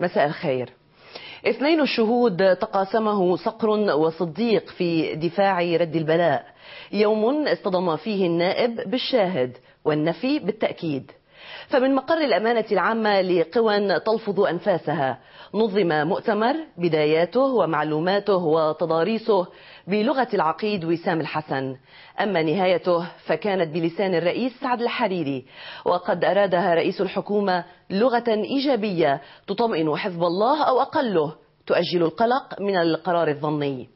مساء الخير اثنين الشهود تقاسمه صقر وصديق في دفاع رد البلاء يوم اصطدم فيه النائب بالشاهد والنفي بالتأكيد فمن مقر الأمانة العامة لقوى تلفظ أنفاسها نظم مؤتمر بداياته ومعلوماته وتضاريسه بلغة العقيد وسام الحسن أما نهايته فكانت بلسان الرئيس سعد الحريري وقد أرادها رئيس الحكومة لغة إيجابية تطمئن حزب الله أو أقله تؤجل القلق من القرار الظني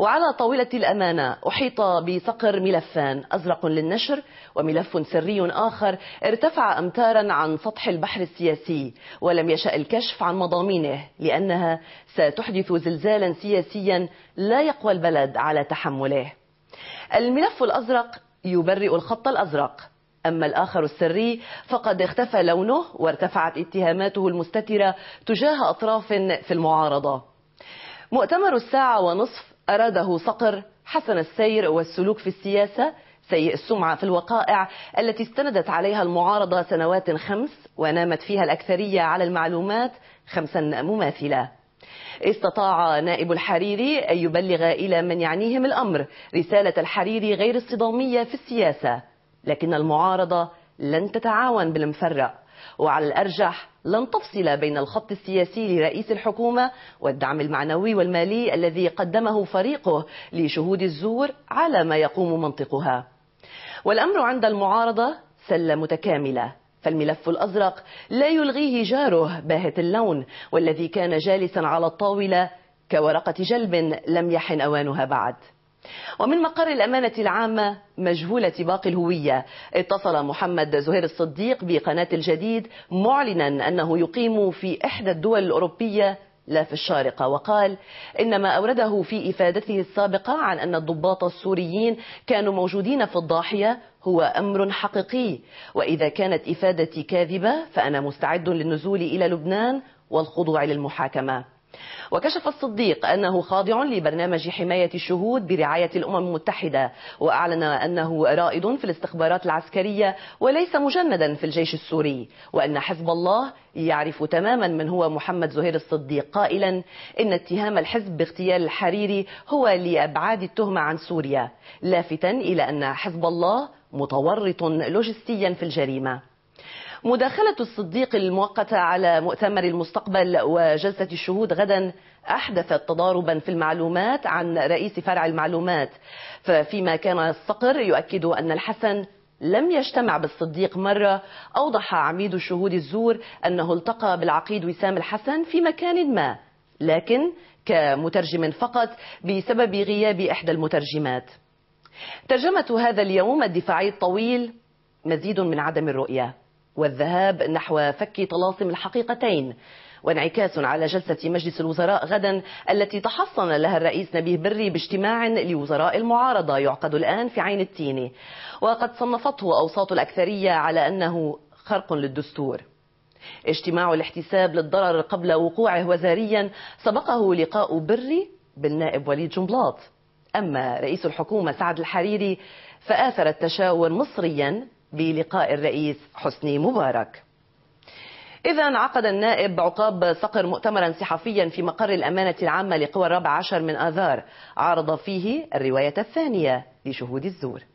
وعلى طاولة الأمانة أحيط بصقر ملفان أزرق للنشر وملف سري آخر ارتفع أمتارا عن سطح البحر السياسي ولم يشأ الكشف عن مضامينه لأنها ستحدث زلزالا سياسيا لا يقوى البلد على تحمله الملف الأزرق يبرئ الخط الأزرق أما الآخر السري فقد اختفى لونه وارتفعت اتهاماته المستترة تجاه أطراف في المعارضة مؤتمر الساعة ونصف أراده صقر حسن السير والسلوك في السياسة سيء السمعة في الوقائع التي استندت عليها المعارضة سنوات خمس ونامت فيها الأكثرية على المعلومات خمسا مماثلة استطاع نائب الحريري أن يبلغ إلى من يعنيهم الأمر رسالة الحريري غير الصدامية في السياسة لكن المعارضة لن تتعاون بالمفرق وعلى الأرجح لن تفصل بين الخط السياسي لرئيس الحكومة والدعم المعنوي والمالي الذي قدمه فريقه لشهود الزور على ما يقوم منطقها والأمر عند المعارضة سلة متكاملة فالملف الأزرق لا يلغيه جاره باهت اللون والذي كان جالسا على الطاولة كورقة جلب لم يحن أوانها بعد ومن مقر الأمانة العامة مجهولة باقي الهوية اتصل محمد زهير الصديق بقناة الجديد معلنا أنه يقيم في إحدى الدول الأوروبية لا في الشارقة وقال إن ما أورده في إفادته السابقة عن أن الضباط السوريين كانوا موجودين في الضاحية هو أمر حقيقي وإذا كانت إفادتي كاذبة فأنا مستعد للنزول إلى لبنان والخضوع للمحاكمة وكشف الصديق أنه خاضع لبرنامج حماية الشهود برعاية الأمم المتحدة وأعلن أنه رائد في الاستخبارات العسكرية وليس مجندا في الجيش السوري وأن حزب الله يعرف تماما من هو محمد زهير الصديق قائلا إن اتهام الحزب باغتيال الحريري هو لأبعاد التهمة عن سوريا لافتا إلى أن حزب الله متورط لوجستيا في الجريمه مداخلة الصديق المؤقتة على مؤتمر المستقبل وجلسة الشهود غدا أحدثت تضاربا في المعلومات عن رئيس فرع المعلومات ففيما كان الصقر يؤكد أن الحسن لم يجتمع بالصديق مرة أوضح عميد الشهود الزور أنه التقى بالعقيد وسام الحسن في مكان ما لكن كمترجم فقط بسبب غياب إحدى المترجمات ترجمة هذا اليوم الدفاعي الطويل مزيد من عدم الرؤية والذهاب نحو فك طلاسم الحقيقتين وانعكاس على جلسة مجلس الوزراء غدا التي تحصن لها الرئيس نبيه بري باجتماع لوزراء المعارضة يعقد الآن في عين التين وقد صنفته أوساط الأكثرية على أنه خرق للدستور اجتماع الاحتساب للضرر قبل وقوعه وزاريا سبقه لقاء بري بالنائب وليد جنبلاط أما رئيس الحكومة سعد الحريري فآثر التشاور مصريا بلقاء الرئيس حسني مبارك إذا عقد النائب عقاب صقر مؤتمرا صحفيا في مقر الأمانة العامة لقوى الرابع عشر من آذار عرض فيه الرواية الثانية لشهود الزور